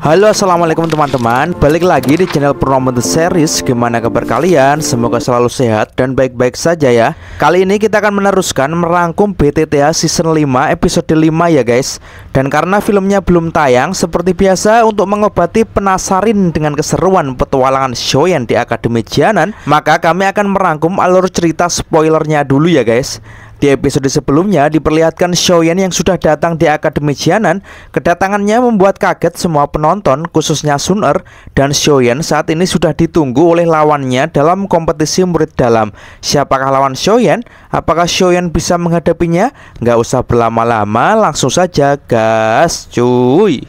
Halo assalamualaikum teman-teman Balik lagi di channel Purnomo The Series Gimana kabar kalian? Semoga selalu sehat dan baik-baik saja ya Kali ini kita akan meneruskan merangkum BTTA Season 5 episode 5 ya guys Dan karena filmnya belum tayang Seperti biasa untuk mengobati penasarin dengan keseruan petualangan Shoyan di Akademi Jianan Maka kami akan merangkum alur cerita spoilernya dulu ya guys di episode sebelumnya diperlihatkan Xiaoyan yang sudah datang di Akademi Jianan. Kedatangannya membuat kaget semua penonton khususnya Sun Er dan Xiaoyan saat ini sudah ditunggu oleh lawannya dalam kompetisi murid dalam. Siapakah lawan Xiaoyan? Apakah Xiaoyan bisa menghadapinya? Nggak usah berlama-lama, langsung saja gas cuy.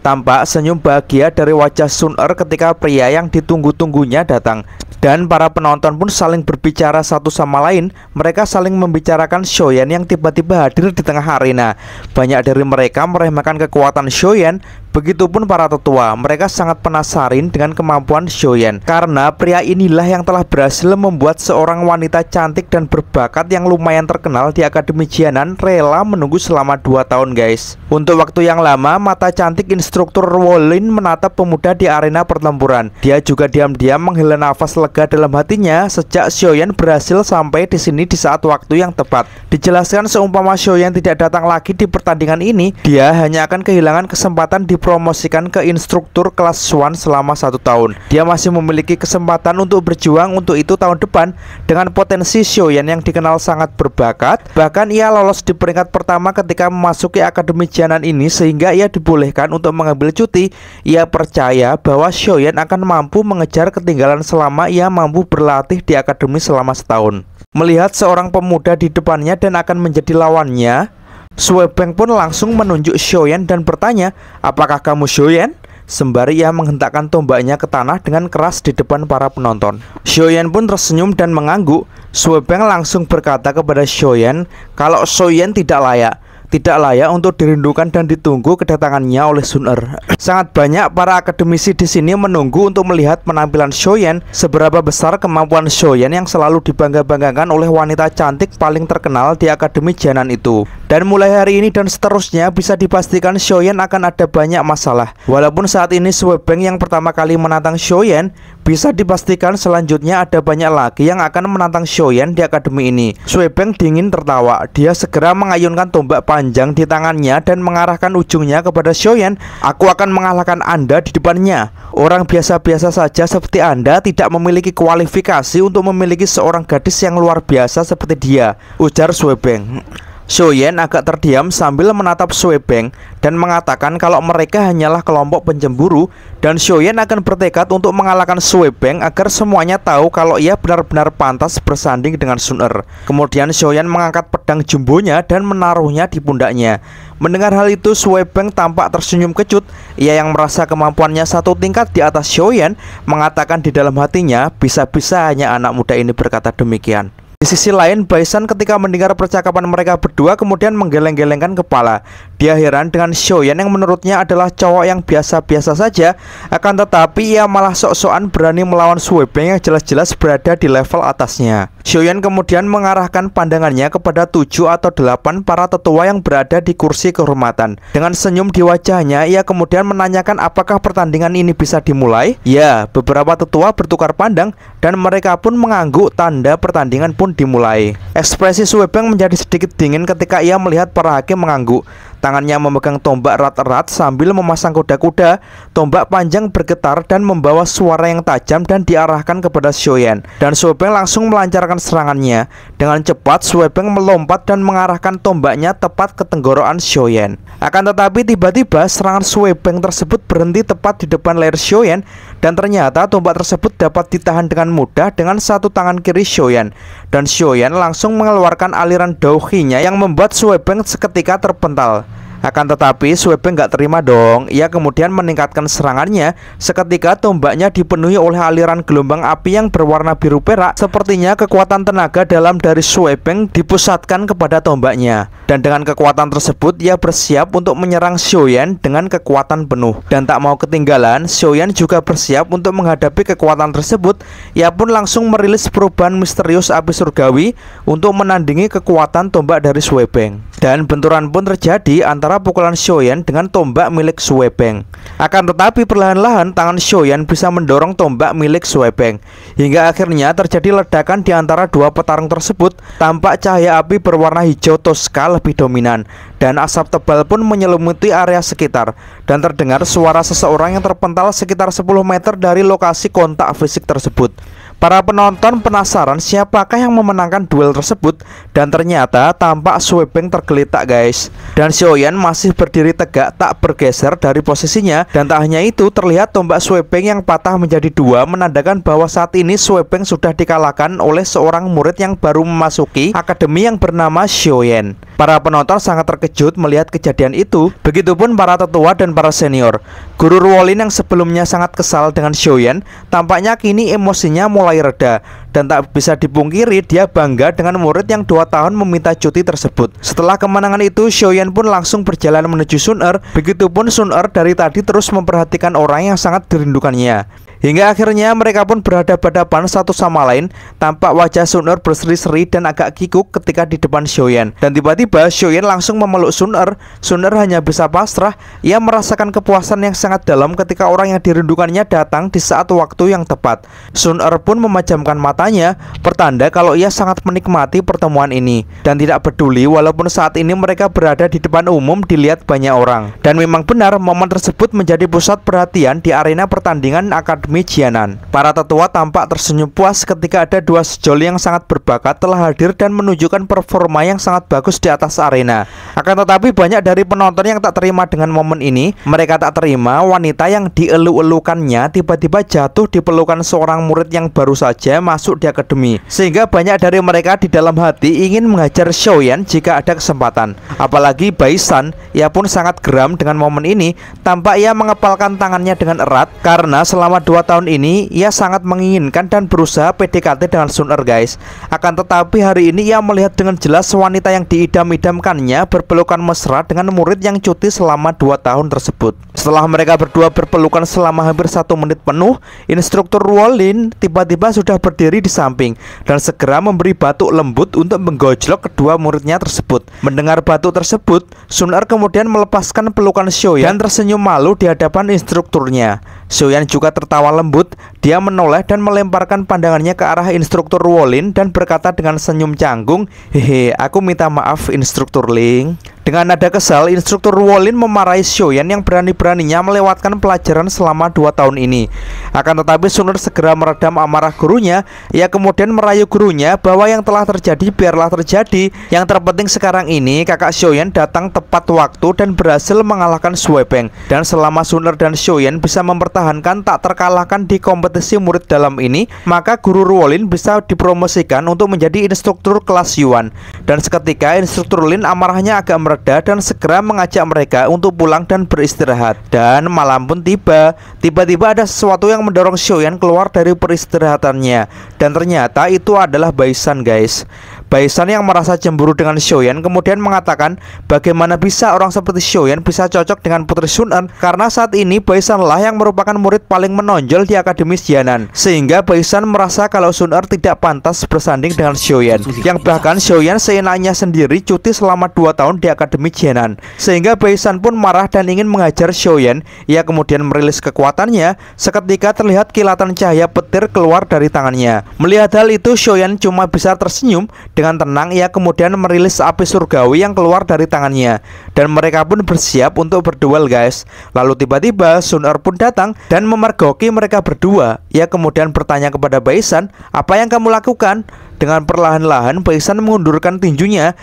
Tampak senyum bahagia dari wajah Sun Er ketika pria yang ditunggu-tunggunya datang. Dan para penonton pun saling berbicara satu sama lain Mereka saling membicarakan Shoyan yang tiba-tiba hadir di tengah arena Banyak dari mereka meremehkan kekuatan Shoyan Begitupun para tetua, mereka sangat penasaran dengan kemampuan Shoyan karena pria inilah yang telah berhasil membuat seorang wanita cantik dan berbakat yang lumayan terkenal di Akademi Jianan rela menunggu selama 2 tahun guys. Untuk waktu yang lama, mata cantik instruktur Wolin menatap pemuda di arena pertempuran. Dia juga diam-diam menghela nafas lega dalam hatinya sejak Shoyan berhasil sampai di sini di saat waktu yang tepat. Dijelaskan seumpama Shoyan tidak datang lagi di pertandingan ini, dia hanya akan kehilangan kesempatan di dipromosikan ke instruktur kelas Swan selama satu tahun. Dia masih memiliki kesempatan untuk berjuang untuk itu tahun depan dengan potensi Shoyan yang dikenal sangat berbakat. Bahkan ia lolos di peringkat pertama ketika memasuki Akademi Janan ini sehingga ia dibolehkan untuk mengambil cuti. Ia percaya bahwa Shoyan akan mampu mengejar ketinggalan selama ia mampu berlatih di Akademi selama setahun. Melihat seorang pemuda di depannya dan akan menjadi lawannya, Swebeng pun langsung menunjuk Shoyan dan bertanya, apakah kamu Shoyan? Sembari ia menghentakkan tombaknya ke tanah dengan keras di depan para penonton. Shoyan pun tersenyum dan mengangguk. Swebeng langsung berkata kepada Shoyan kalau Shoyan tidak layak tidak layak untuk dirindukan dan ditunggu kedatangannya oleh Sun Er. Sangat banyak para akademisi di sini menunggu untuk melihat penampilan Shoyen seberapa besar kemampuan Shoyen yang selalu dibangga-banggakan oleh wanita cantik paling terkenal di Akademi Janan itu. Dan mulai hari ini dan seterusnya bisa dipastikan Shoyen akan ada banyak masalah. Walaupun saat ini Swebeng yang pertama kali menantang Shoyen bisa dipastikan selanjutnya ada banyak lagi yang akan menantang Shoyan di akademi ini. Suebeng dingin tertawa. Dia segera mengayunkan tombak panjang di tangannya dan mengarahkan ujungnya kepada Shoyan. Aku akan mengalahkan Anda di depannya. Orang biasa-biasa saja seperti Anda tidak memiliki kualifikasi untuk memiliki seorang gadis yang luar biasa seperti dia. Ujar Suebeng. Soyen agak terdiam sambil menatap Swebeng dan mengatakan kalau mereka hanyalah kelompok pencemburu dan Soyen akan bertekad untuk mengalahkan Swebeng agar semuanya tahu kalau ia benar-benar pantas bersanding dengan Sun Er. Kemudian Soyen mengangkat pedang jumbonya dan menaruhnya di pundaknya. Mendengar hal itu, Suebeng tampak tersenyum kecut. Ia yang merasa kemampuannya satu tingkat di atas Shoyan mengatakan di dalam hatinya, bisa-bisa hanya anak muda ini berkata demikian. Di sisi lain, Baisan ketika mendengar percakapan mereka berdua kemudian menggeleng-gelengkan kepala dia heran dengan Shoyan yang menurutnya adalah cowok yang biasa-biasa saja Akan tetapi ia malah sok-sokan berani melawan Suebeng yang jelas-jelas berada di level atasnya Shoyan Yan kemudian mengarahkan pandangannya kepada tujuh atau delapan para tetua yang berada di kursi kehormatan Dengan senyum di wajahnya ia kemudian menanyakan apakah pertandingan ini bisa dimulai Ya beberapa tetua bertukar pandang dan mereka pun mengangguk tanda pertandingan pun dimulai Ekspresi Suwebeng menjadi sedikit dingin ketika ia melihat para hakim mengangguk Tangannya memegang tombak erat-erat sambil memasang kuda-kuda. Tombak panjang bergetar dan membawa suara yang tajam dan diarahkan kepada Shoyan. Dan Sobeng langsung melancarkan serangannya. Dengan cepat, Sobeng melompat dan mengarahkan tombaknya tepat ke tenggorokan Shoyan. Akan tetapi tiba-tiba serangan Sobeng tersebut berhenti tepat di depan leher Shoyan dan ternyata tombak tersebut dapat ditahan dengan mudah dengan satu tangan kiri Shoyan. Dan Shoyan langsung mengeluarkan aliran Douhinya yang membuat Sobeng seketika terpental. Akan tetapi Sweeping nggak terima dong Ia kemudian meningkatkan serangannya Seketika tombaknya dipenuhi oleh aliran gelombang api yang berwarna biru perak Sepertinya kekuatan tenaga dalam dari Sweeping dipusatkan kepada tombaknya Dan dengan kekuatan tersebut ia bersiap untuk menyerang Xiaoyan dengan kekuatan penuh Dan tak mau ketinggalan Xiaoyan juga bersiap untuk menghadapi kekuatan tersebut Ia pun langsung merilis perubahan misterius api surgawi Untuk menandingi kekuatan tombak dari Sweeping dan benturan pun terjadi antara pukulan Shoyan dengan tombak milik Suebeng. Akan tetapi perlahan-lahan tangan Shoyan bisa mendorong tombak milik Suebeng hingga akhirnya terjadi ledakan di antara dua petarung tersebut. Tampak cahaya api berwarna hijau toska lebih dominan dan asap tebal pun menyelimuti area sekitar dan terdengar suara seseorang yang terpental sekitar 10 meter dari lokasi kontak fisik tersebut. Para penonton penasaran siapakah yang memenangkan duel tersebut dan ternyata tampak Sweeping tergeletak guys. Dan Xiaoyan masih berdiri tegak tak bergeser dari posisinya dan tak hanya itu terlihat tombak Sweeping yang patah menjadi dua menandakan bahwa saat ini Sweeping sudah dikalahkan oleh seorang murid yang baru memasuki akademi yang bernama Xiaoyan. Para penonton sangat terkejut melihat kejadian itu, begitupun para tetua dan para senior. Guru Ruolin yang sebelumnya sangat kesal dengan Xiaoyan tampaknya kini emosinya mulai mulai Reda dan tak bisa dipungkiri dia bangga dengan murid yang dua tahun meminta cuti tersebut. Setelah kemenangan itu, Shoyan pun langsung berjalan menuju Sun Er. Begitupun Sun Er dari tadi terus memperhatikan orang yang sangat dirindukannya. Hingga akhirnya mereka pun berhadapan-hadapan satu sama lain Tampak wajah Suner berseri-seri dan agak kikuk ketika di depan Shoyan Dan tiba-tiba Shoyan langsung memeluk Suner Suner hanya bisa pasrah Ia merasakan kepuasan yang sangat dalam ketika orang yang dirindukannya datang di saat waktu yang tepat Suner pun memejamkan matanya Pertanda kalau ia sangat menikmati pertemuan ini Dan tidak peduli walaupun saat ini mereka berada di depan umum dilihat banyak orang Dan memang benar momen tersebut menjadi pusat perhatian di arena pertandingan akademi Mijianan. Para tetua tampak tersenyum puas ketika ada dua sejoli yang sangat berbakat telah hadir dan menunjukkan performa yang sangat bagus di atas arena. Akan tetapi banyak dari penonton yang tak terima dengan momen ini. Mereka tak terima wanita yang dielu-elukannya tiba-tiba jatuh di pelukan seorang murid yang baru saja masuk di akademi. Sehingga banyak dari mereka di dalam hati ingin mengajar Shouyan jika ada kesempatan. Apalagi Baisan, ia pun sangat geram dengan momen ini. Tampak ia mengepalkan tangannya dengan erat karena selama dua Dua tahun ini ia sangat menginginkan dan berusaha PDKT dengan Suner, guys Akan tetapi hari ini ia melihat dengan jelas wanita yang diidam-idamkannya berpelukan mesra dengan murid yang cuti selama dua tahun tersebut Setelah mereka berdua berpelukan selama hampir satu menit penuh Instruktur Wallin tiba-tiba sudah berdiri di samping Dan segera memberi batu lembut untuk menggojlok kedua muridnya tersebut Mendengar batu tersebut, Suner kemudian melepaskan pelukan Shoyan tersenyum malu di hadapan instrukturnya Shoyan juga tertawa tertawa lembut, dia menoleh dan melemparkan pandangannya ke arah instruktur Wolin dan berkata dengan senyum canggung, "Hehe, aku minta maaf instruktur Ling." Dengan nada kesal, instruktur Wolin memarahi Shoyan yang berani-beraninya melewatkan pelajaran selama dua tahun ini. Akan tetapi Sunur segera meredam amarah gurunya. Ia kemudian merayu gurunya bahwa yang telah terjadi biarlah terjadi. Yang terpenting sekarang ini kakak Shoyan datang tepat waktu dan berhasil mengalahkan Suebeng. Dan selama Sunur dan Shoyan bisa mempertahankan tak terkalahkan di kompetisi murid dalam ini, maka guru Wolin bisa dipromosikan untuk menjadi instruktur kelas Yuan. Dan seketika instruktur Lin amarahnya agak meredam reda dan segera mengajak mereka untuk pulang dan beristirahat. Dan malam pun tiba. Tiba-tiba ada sesuatu yang mendorong Xiaoyan keluar dari peristirahatannya. Dan ternyata itu adalah Baisan guys. Baisan yang merasa cemburu dengan Shoyan kemudian mengatakan bagaimana bisa orang seperti Shoyan bisa cocok dengan putri Sunan karena saat ini lah yang merupakan murid paling menonjol di Akademi Sianan sehingga Baisan merasa kalau Sunan tidak pantas bersanding dengan Shoyan yang bahkan Shoyan seenaknya sendiri cuti selama 2 tahun di Akademi Jianan sehingga Baisan pun marah dan ingin mengajar Shoyan ia kemudian merilis kekuatannya seketika terlihat kilatan cahaya petir keluar dari tangannya melihat hal itu Shoyan cuma bisa tersenyum dengan tenang ia kemudian merilis api surgawi yang keluar dari tangannya Dan mereka pun bersiap untuk berduel guys Lalu tiba-tiba Er pun datang dan memergoki mereka berdua Ia kemudian bertanya kepada Baisan Apa yang kamu lakukan? Dengan perlahan-lahan Baisan mengundurkan tinjunya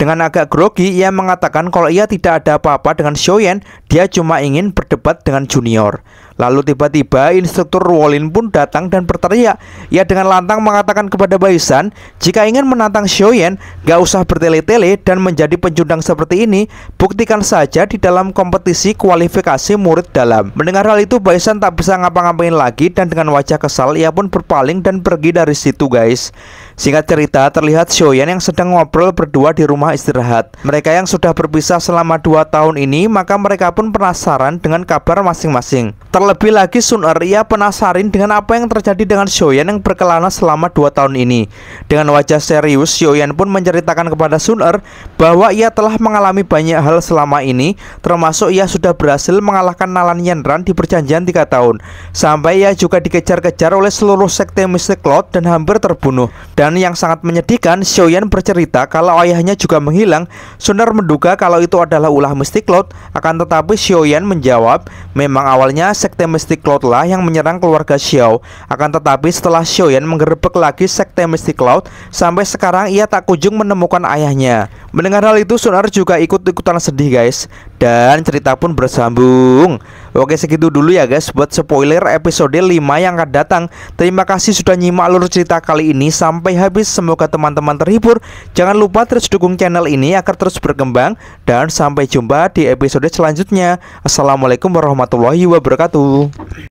dengan agak grogi, ia mengatakan kalau ia tidak ada apa-apa dengan Shoyen, dia cuma ingin berdebat dengan Junior. Lalu tiba-tiba instruktur Wolin pun datang dan berteriak. Ia dengan lantang mengatakan kepada Baisan, jika ingin menantang Shoyen, gak usah bertele-tele dan menjadi penjundang seperti ini, buktikan saja di dalam kompetisi kualifikasi murid dalam. Mendengar hal itu, Baisan tak bisa ngapa-ngapain lagi dan dengan wajah kesal, ia pun berpaling dan pergi dari situ guys. Singkat cerita, terlihat Shoyen yang sedang ngobrol berdua di rumah istirahat. Mereka yang sudah berpisah selama 2 tahun ini, maka mereka pun penasaran dengan kabar masing-masing. Terlebih lagi Suner ia penasaran dengan apa yang terjadi dengan Xiaoyan yang berkelana selama dua tahun ini. Dengan wajah serius, Xiaoyan pun menceritakan kepada Suner bahwa ia telah mengalami banyak hal selama ini, termasuk ia sudah berhasil mengalahkan Nalan Yenran di perjanjian tiga tahun. Sampai ia juga dikejar-kejar oleh seluruh sekte Mystic Cloud dan hampir terbunuh. Dan yang sangat menyedihkan, Xiaoyan bercerita kalau ayahnya juga menghilang. Suner menduga kalau itu adalah ulah Mystic Cloud, akan tetapi Xiaoyan menjawab, memang awalnya sekte sekte Mystic Cloud lah yang menyerang keluarga Xiao. Akan tetapi setelah Xiao Yan menggerebek lagi sekte Mystic Cloud, sampai sekarang ia tak kunjung menemukan ayahnya. Mendengar hal itu Sunar juga ikut-ikutan sedih guys Dan cerita pun bersambung Oke segitu dulu ya guys buat spoiler episode 5 yang akan datang Terima kasih sudah nyimak alur cerita kali ini sampai habis Semoga teman-teman terhibur Jangan lupa terus dukung channel ini agar terus berkembang Dan sampai jumpa di episode selanjutnya Assalamualaikum warahmatullahi wabarakatuh